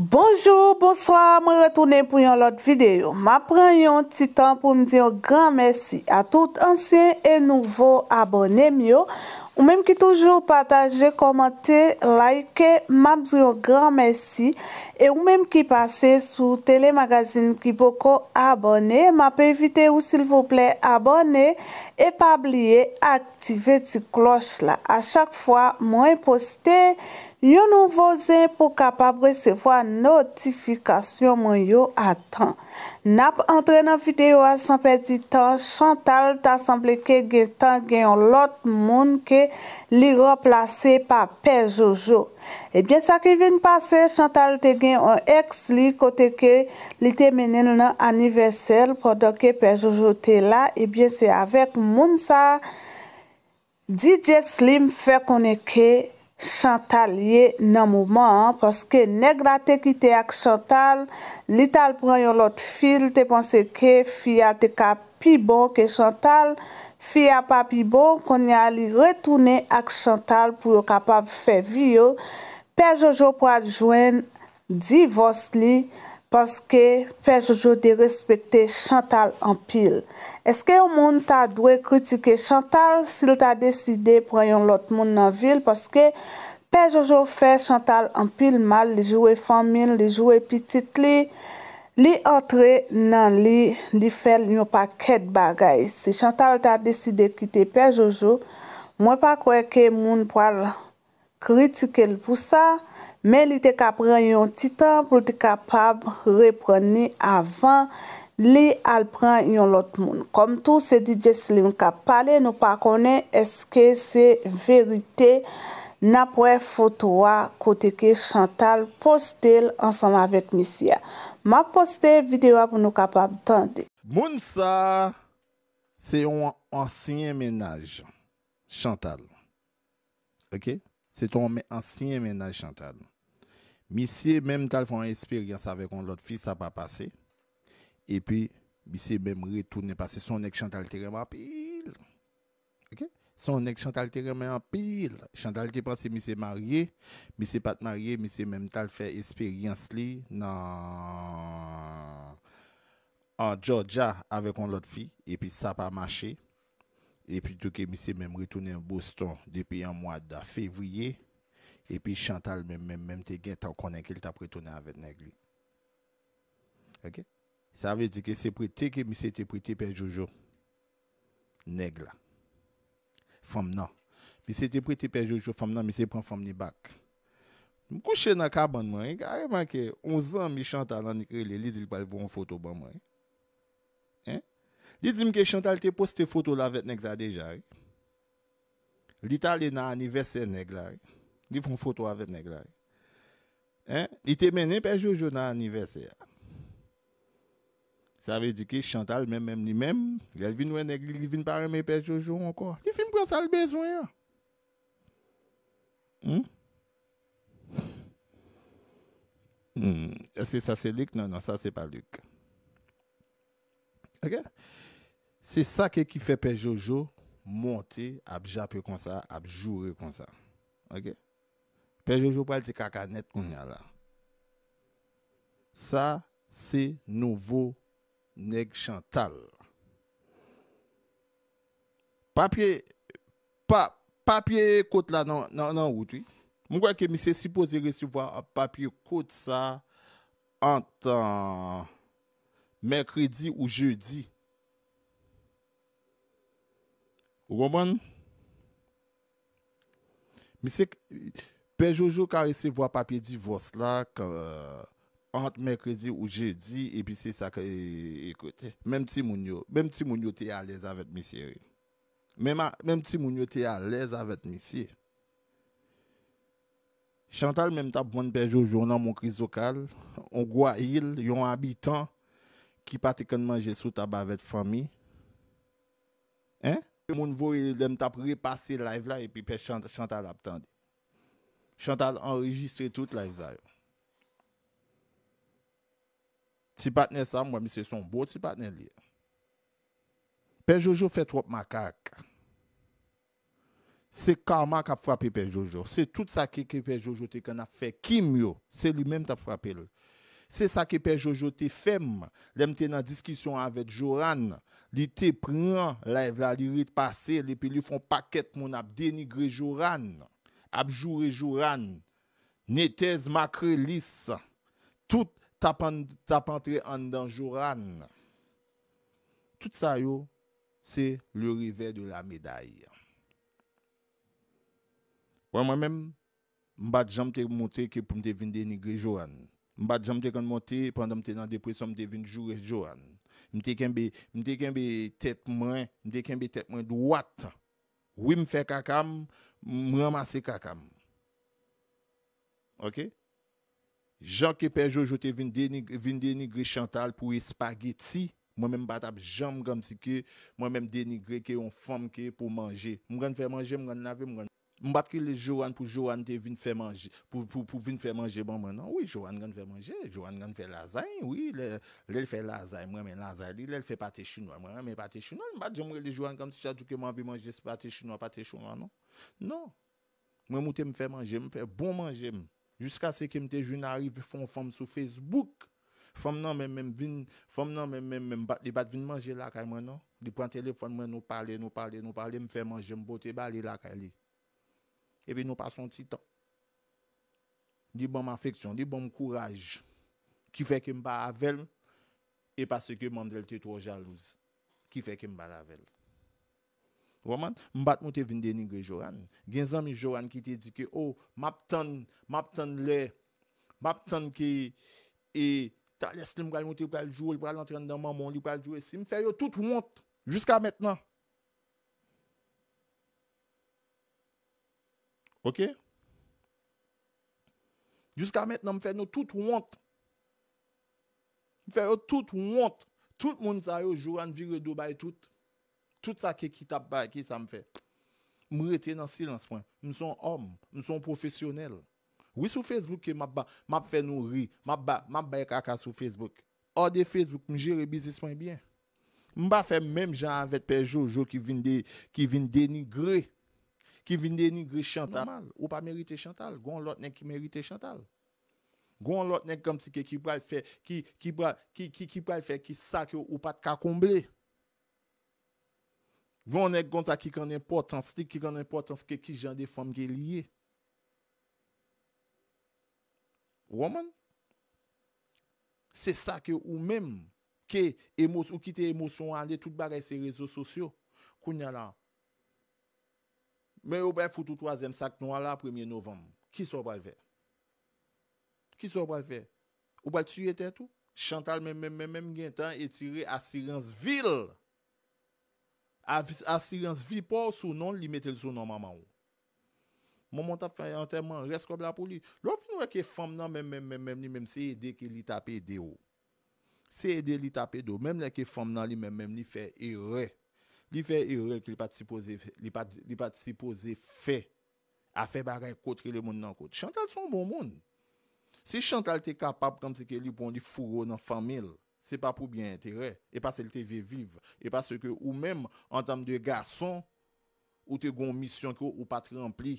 Bonjou, bonsoir, mwen retounen pou yon lot videyo. Ma pren yon titan pou mzion gran mersi a tout ansyen e nouvo abonem yo. Ou menm ki toujou pataje, komante, laike, ma mzion gran mersi. E ou menm ki pase sou telemagazin ki poko abonem. Ma pe evite ou sil vople abonem e pablie aktive ti klos la. A chak fwa mwen poste... Yon nou vozen pou kapab resevo a notifikasyon mwen yo atan. Nap entre nan videyo a sanpe di tan, Chantal ta sanple ke getan gen yon lot moun ke li replase pa pe Jojo. E eh bie sa ki vin pase, Chantal te gen yon ex li kote ke li te menen nan aniversel podo ke pe Jojo te la. E eh bie se avek moun sa DJ Slim fekone ke... Chantal liye nan mouman an, paske negra te kite ak Chantal, li tal pran yon lot fil, te panse ke fia te ka pi bon ke Chantal, fia pa pi bon, kon ya li retounen ak Chantal pou yo kapav fe vi yo, pe Jojo pran jwen divos li, Paske pe Jojo de respekte Chantal an pil. Eske ou moun ta dwe kritike Chantal si l ta deside preyon lot moun nan vil paske pe Jojo fe Chantal an pil mal li jouwe famin, li jouwe pitit li li entre nan li, li fel yon pa ket bagay. Se Chantal ta deside kite pe Jojo moun pa kweke moun prel kritike l pou sa Men li te ka pran yon titan pou te kapab reprene avan li al pran yon lot moun. Kom tou se di Jeslim ka pale nou pa konen eske se verite na pou e fotowa kote ke Chantal postel ansanman vek misya. Ma postel videwa pou nou kapab tande. Moun sa se yon ansyen menaj Chantal. Ok? Se ton mè ansyen mè nan chantal. Mi se mèm tal fè en esperyans avè kon lot fi, sa pa pase. E pi, mi se mèm retounen pase. Son ek chantal tereman pil. Son ek chantal tereman pil. Chantal tereman se mi se marye, mi se pat marye, mi se mèm tal fè en esperyans li nan... An Djo Dja avè kon lot fi, e pi sa pa mache. E pi touke mi se menm ritounen boston depi an mwa da fevriye. E pi Chantal menm menm menm te gen ta konen ke li ta pritounen avet neg li. Ok? Sa ve di ke se prete ke mi se te prete pe Jojo. Neg non. non, la. Fom nan. Mi se te prete pe Jojo, fom nan mi se pren fom ni bak. Mkouche nan kaban mwen, gareman ke 11 an mi Chantal nan nikre li li zil pal voun foto ban mwen. Li di mke Chantal te poste foto la vet nèk zade jari. Li tali nan aniversè nèk lari. Li foun foto avèt nèk lari. Hein? Li te menen pe Jojo nan aniversè ya. Sa ve di ki Chantal men men men ni men. Li al vin wè nèk li vin pare men pe Jojo anko. Li fi mkwa sa l bezwen ya. Hmm? Hmm. E se sa se lik nan nan sa se pa lik. Ok? Ok? Se sa ke ki fe pe Jojo, monte ap jape kon sa, ap jure kon sa. Ok? Pe Jojo pal di kaka net kon nye la. Sa se novo neg chantal. Papye, papye kote la nan wot. Mwen kwa ke mi se sipozi resuwa papye kote sa an tan mekredi ou jeudi. Ou bonbon, mi se pejoujou kare se vwa papye di vos la ant mekredi ou jedi epi se sa kare e, ekote. Mem ti mounyo, mem ti mounyo te alez avet mi sere. Mem ti mounyo te alez avet mi sere. Chantal mem ta bon pejoujou nan moun krizokal, on gwa il, yon abitan ki patikon manje sou tab avet fami. En? Mon nouveau, il le m'tapré passer live là et puis Chantal attendait. Chantal enregistre toute live ça. Si né ça, moi, c'est son beau si né lui. Père Jojo fait trop macaque. C'est karma qui a frappé Père Jojo. C'est tout ça qui Père Jojo a fait. Kim yo, c'est lui-même qui a frappé. Se sa ke pe Jojo te fem, lem te nan diskisyon avet Joran, li te pren la evaliri de pase, li pe li fon paket moun ap denigre Joran, ap jure Joran, netez makre lis, tout tapantre an dan Joran. Tout sa yo, se le river de la meday. Wè mwen mèm, mbate janm te montre ke pou mde vin denigre Joran. Mbat jam te kon monte, pandan mte nan depresyon mte vin jou et johan. Mte kenbe, mte kenbe tet mwen, mte kenbe tet mwen dwat. Oui mfe kakam, mramase kakam. Ok? Jean Keper Jojo te vin denigre, vin denigre Chantal pou espageti. Mwen men bat ap jam gamsi ke, mwen men denigre ke yon fom ke pou manje. Mwen fè manje, mwen lave, mwen Mbat ki le Johan pour Johan te vin faire manger, pour pou, faire vin faire manger bon maintenant, Oui, Johan gan faire manger, Johan gan faire lasagne, oui, le, le lasagne, moi mais lasagne li, fait fè chinois, moi mais pâté chinois, Johan manger chinois, chinois, non. Non, mwen mwote me fè bon manger. M'm. Jusqu'à ce que ke arrive fon fòm Facebook, fòm nan men men vin, fòm nan men men men bat, li bat vin manje la kay me epi bon bon nou pason ti tan. Di bom afeksyon, di bom kouraj, ki fe ke mba avel, e pas se ke mandrel te tro jalouz, ki fe ke mba avel. Waman, mbat mwote vinde ni gwe Joran, gen zami Joran ki te di ke, oh, mabton, mabton le, mabton ki, e talesli mwote mwote pou kaljou, pou kaljou, mwote, mwote, mwote, mwote, OK? Jusqu'à maintenant, me fait nous toute honte. Me fait toute honte. Tout le monde ça aujourd'hui, jour de vire Dubaï tout. Tout ça qui qui tape bah, qui ça me fait. Me rester dans silence point. Nous sommes hommes, nous sommes professionnels. Oui sur Facebook que m'a m'a fait nous rire, m'a ba m'a caca sur Facebook. Hors de Facebook, me gérer business bien. ne fait même gens avec Père Jojo qui qui vient dénigrer Ki vin deni gri chantal. Ou pa merite chantal. Gon lot nek ki merite chantal. Gon lot nek gom si ke ki pral fe, ki sa ke ou pat kakomble. Gon nek gom ta ki konen potans, ki konen potans ke ki jan de fom ge liye. Waman? Se sa ke ou men, ke emos, ou ki te emoson an de, tout bagay se rezo sosyo. Koun ya la, Men ou bè foutou 3e sak nou ala 1e novem. Ki sou bè vè? Ki sou bè vè? Ou bè tsu yete tout? Chantal men men men men men men yentan etire Asiransville. Asiransvipor sou non li metel sou nan mamman ou. Moun montap fè yante man res kob la pou li. Lò fin wè ke fòm nan men men men men men se yede ki li tapè de ou. Se yede li tapè de ou. Men men men men men men men fè yere. Li fè irel ki li pat bon si pose fè a fè bagay kote ki le moun nan kote. Chantal son bon moun. Se Chantal te kapap kam se ke li pon di fougo nan famil, se pa pou bien intere. E pa se li te ve vive. E pa se ke ou mem, an tam de gason, ou te gon misyon ki ou pat rempli.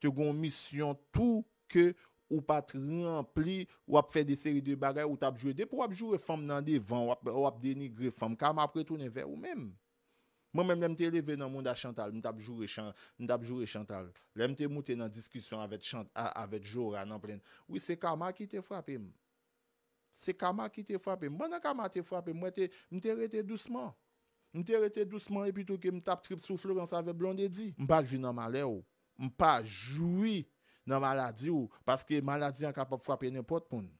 Te gon misyon tou ke ou pat rempli. Ou ap fè de seri de bagay ou tap jwede pou ap jwede fam nan devan. Ou ap denigre fam kam apre tou ne fè ou mem. Mwen mèm lèm te leve nan moun da chantal, mwen tap joure chantal, mwen tap joure chantal, lèm te moutè nan diskisyon avèd jouran nan plèn. Ou se kama ki te fwapèm, se kama ki te fwapèm, mwen nan kama te fwapèm, mwen te rete douceman, mwen te rete douceman epitou ke m tap trip sou Florence ave blonde di. Mwen pa jwi nan malè ou, mwen pa jwi nan maladi ou, paske maladi an kapop fwapè nè potpoun.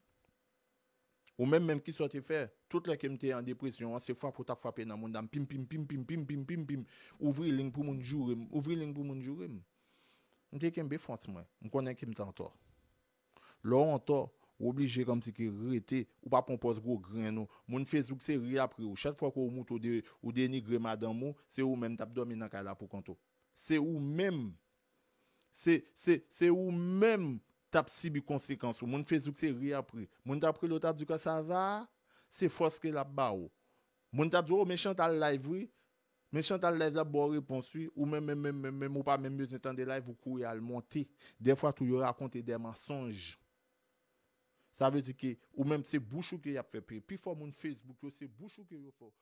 Ou même même qui soit faire, toutes les qui en dépression, c'est fois pour ta frapper dans mon dame, pim, pim, pim, pim, pim, pim, pim, pim, ouvrir ligne pour mon jour, ouvrir ligne pour mon jour. Je dis qu'il fonce moi, On connais qui me en tort. Là, obligé comme si qui rete ou pas compose gros grain nous mon facebook c'est ri après ou chaque fois qu'on monte de ou dénigrer madame ou c'est ou même tap dormi dans kala pour compte c'est ou même c'est c'est c'est ou même tap sibi conséquence ou mon Facebook c'est ri après mon tap pris l'autre du que ça va c'est force que la ba ou mon tap dit oh méchant al live oui méchant al live la bonne réponse ou même même même même ou pas même mieux entendre live ou courir à le monter des fois tout y raconter des mensonges ça veut dire que ou même c'est que qui a fait puis faut mon Facebook c'est bouchou que yo faut